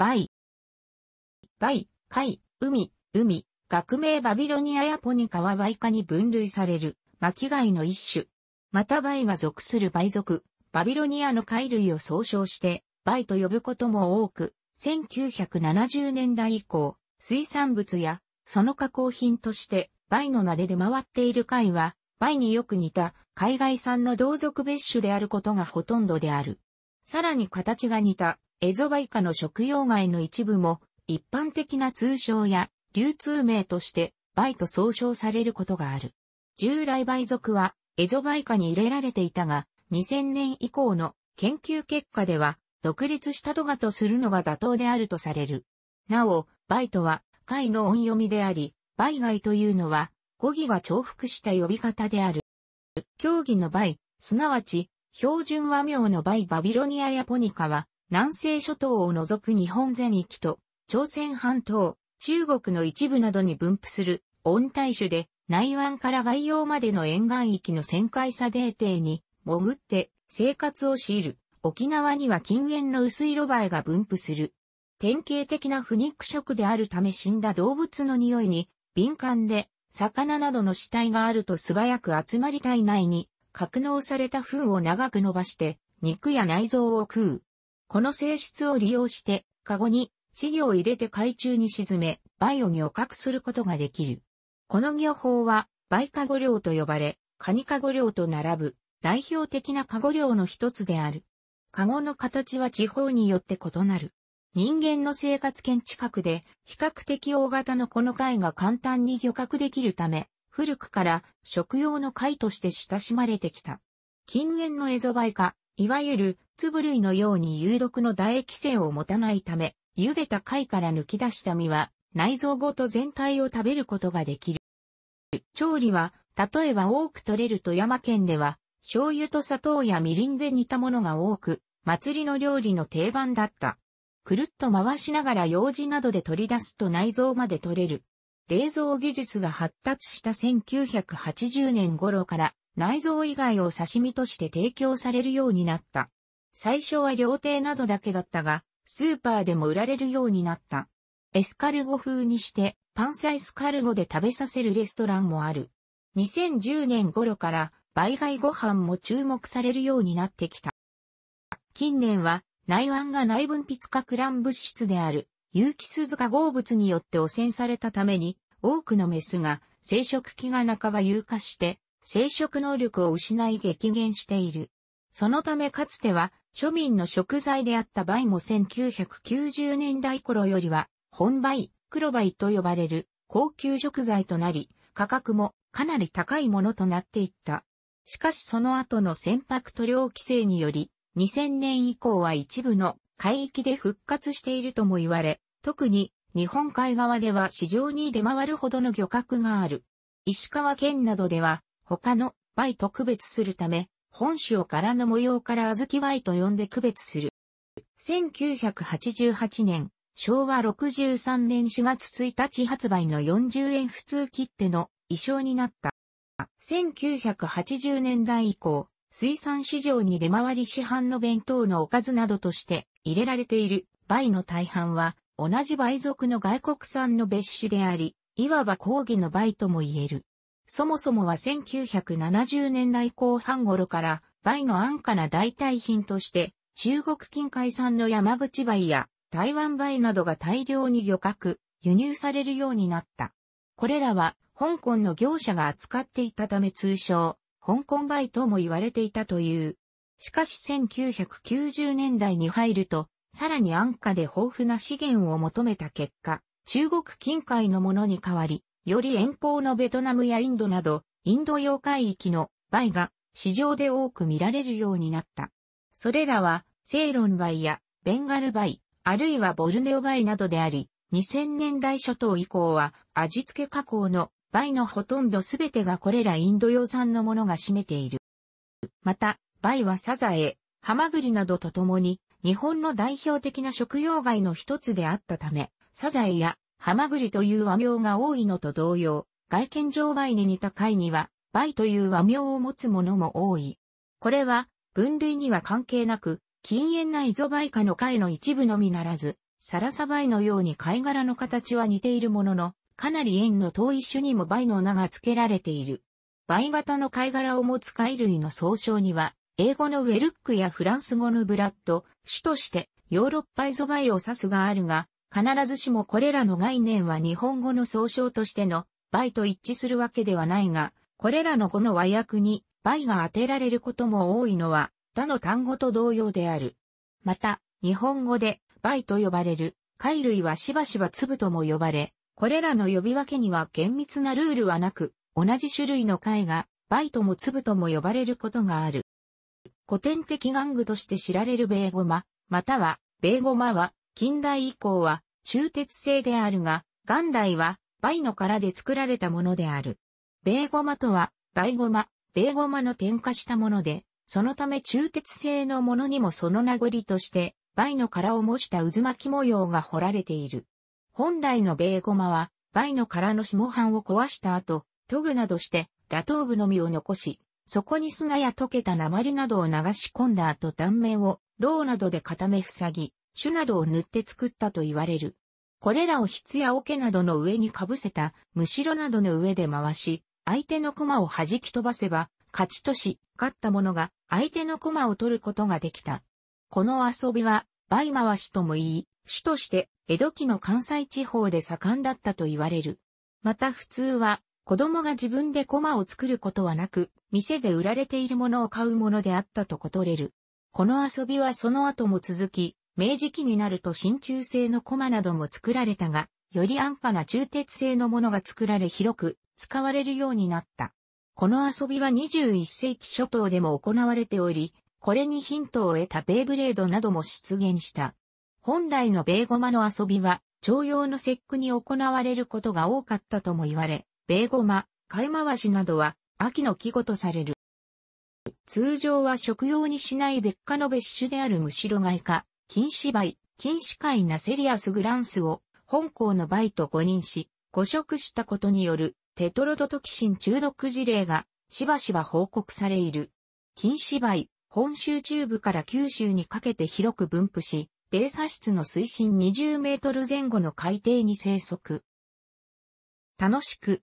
バイ。バイ、海、海、海、学名バビロニアやポニカはバイに分類される巻貝の一種。またバイが属する貝属、バビロニアの貝類を総称してバイと呼ぶことも多く、1970年代以降、水産物やその加工品としてバイの名で出回っている貝は、バイによく似た海外産の同族別種であることがほとんどである。さらに形が似たエゾバイカの食用外の一部も一般的な通称や流通名としてバイと総称されることがある。従来バイ属はエゾバイカに入れられていたが2000年以降の研究結果では独立したドガとするのが妥当であるとされる。なお、バイとは貝の音読みであり、バイガというのは語義が重複した呼び方である。競技のバイ、すなわち標準和名のバイバビロニアやポニカは、南西諸島を除く日本全域と、朝鮮半島、中国の一部などに分布する温帯種で、内湾から外洋までの沿岸域の旋回差デーテに潜って生活を強いる。沖縄には禁煙の薄いロバエが分布する。典型的な不肉食であるため死んだ動物の匂いに敏感で、魚などの死体があると素早く集まり体内に格納された糞を長く伸ばして、肉や内臓を食う。この性質を利用して、カゴに稚魚を入れて海中に沈め、バイオに漁獲することができる。この漁法は、バイカゴ漁と呼ばれ、カニカゴ漁と並ぶ、代表的なカゴ漁の一つである。カゴの形は地方によって異なる。人間の生活圏近くで、比較的大型のこの貝が簡単に漁獲できるため、古くから食用の貝として親しまれてきた。近縁のエゾバイカ、いわゆる粒類のように有毒の唾液性を持たないため、茹でた貝から抜き出した身は内臓ごと全体を食べることができる。調理は、例えば多く取れる富山県では、醤油と砂糖やみりんで煮たものが多く、祭りの料理の定番だった。くるっと回しながら用事などで取り出すと内臓まで取れる。冷蔵技術が発達した1980年頃から内臓以外を刺身として提供されるようになった。最初は料亭などだけだったが、スーパーでも売られるようになった。エスカルゴ風にして、パンサイスカルゴで食べさせるレストランもある。2010年頃から、倍外ご飯も注目されるようになってきた。近年は、内湾が内分泌化クラン物質である有機鈴化合物によって汚染されたために、多くのメスが生殖期が半ば有化して、生殖能力を失い激減している。そのためかつては庶民の食材であったバイも1990年代頃よりは本バイ、黒バイと呼ばれる高級食材となり、価格もかなり高いものとなっていった。しかしその後の船舶塗料規制により、2000年以降は一部の海域で復活しているとも言われ、特に日本海側では市場に出回るほどの漁獲がある。石川県などでは他の倍と区別するため、本州をらの模様から小豆倍と呼んで区別する。1988年、昭和63年4月1日発売の40円普通切手の衣装になった。1980年代以降、水産市場に出回り市販の弁当のおかずなどとして入れられている倍の大半は、同じ倍属の外国産の別種であり、いわば抗議の倍とも言える。そもそもは1970年代後半頃から、倍の安価な代替品として、中国近海産の山口倍や台湾倍などが大量に漁獲、輸入されるようになった。これらは、香港の業者が扱っていたため通称、香港倍とも言われていたという。しかし1990年代に入ると、さらに安価で豊富な資源を求めた結果、中国近海のものに代わり、より遠方のベトナムやインドなど、インド洋海域の梅が市場で多く見られるようになった。それらは、セイロン梅やベンガル梅、あるいはボルネオ梅などであり、2000年代初頭以降は味付け加工の梅のほとんどすべてがこれらインド洋産のものが占めている。また、バイはサザエ、ハマグリなどとともに、日本の代表的な食用貝の一つであったため、サザエやハマグリという和名が多いのと同様、外見上バイに似た貝には、バイという和名を持つものも多い。これは、分類には関係なく、禁煙なイゾバイ科の貝の一部のみならず、サラサバイのように貝殻の形は似ているものの、かなり円の遠い種にもバイの名が付けられている。バイ型の貝殻を持つ貝類の総称には、英語のウェルックやフランス語のブラッド、主としてヨーロッパイゾバイを指すがあるが、必ずしもこれらの概念は日本語の総称としてのバイと一致するわけではないが、これらの語の和訳にバイが当てられることも多いのは、他の単語と同様である。また、日本語でバイと呼ばれる貝類はしばしば粒とも呼ばれ、これらの呼び分けには厳密なルールはなく、同じ種類の貝がバイとも粒とも呼ばれることがある。古典的玩具として知られるベーゴマ、または、ベーゴマは、近代以降は、鋳鉄製であるが、元来は、バイの殻で作られたものである。ベーゴマとは、バイゴマ、ベーゴマの添加したもので、そのため鋳鉄製のものにもその名残として、バイの殻を模した渦巻き模様が彫られている。本来のベーゴマは、バイの殻の下半を壊した後、研ぐなどして、ラトー部のみを残し、そこに砂や溶けた鉛などを流し込んだ後断面を、ろうなどで固め塞ぎ、種などを塗って作ったと言われる。これらを筆や桶などの上にかぶせた、むしろなどの上で回し、相手の駒を弾き飛ばせば、勝ちとし、勝った者が相手の駒を取ることができた。この遊びは、倍回しとも言い、主として江戸期の関西地方で盛んだったと言われる。また普通は、子供が自分で駒を作ることはなく、店で売られているものを買うものであったととれる。この遊びはその後も続き、明治期になると真鍮製の駒なども作られたが、より安価な鋳鉄製のものが作られ広く使われるようになった。この遊びは21世紀初頭でも行われており、これにヒントを得たベイブレードなども出現した。本来のベイゴマの遊びは、徴用の節句に行われることが多かったとも言われ、ベーゴマ、買回しなどは秋の季語とされる。通常は食用にしない別科の別種であるむしろ外科、金芝貝、金歯貝ナセリアスグランスを本校のイと誤認し、誤食したことによるテトロドトキシン中毒事例がしばしば報告されいる。金芝貝、本州中部から九州にかけて広く分布し、低砂室の水深20メートル前後の海底に生息。楽しく、